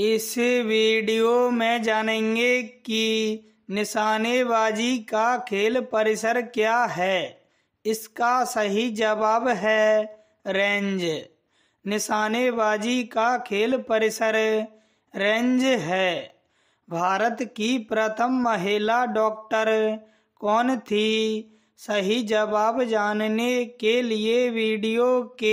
इस वीडियो में जानेंगे कि निशानेबाजी का खेल परिसर क्या है इसका सही जवाब है रेंज निशानेबाजी का खेल परिसर रेंज है भारत की प्रथम महिला डॉक्टर कौन थी सही जवाब जानने के लिए वीडियो के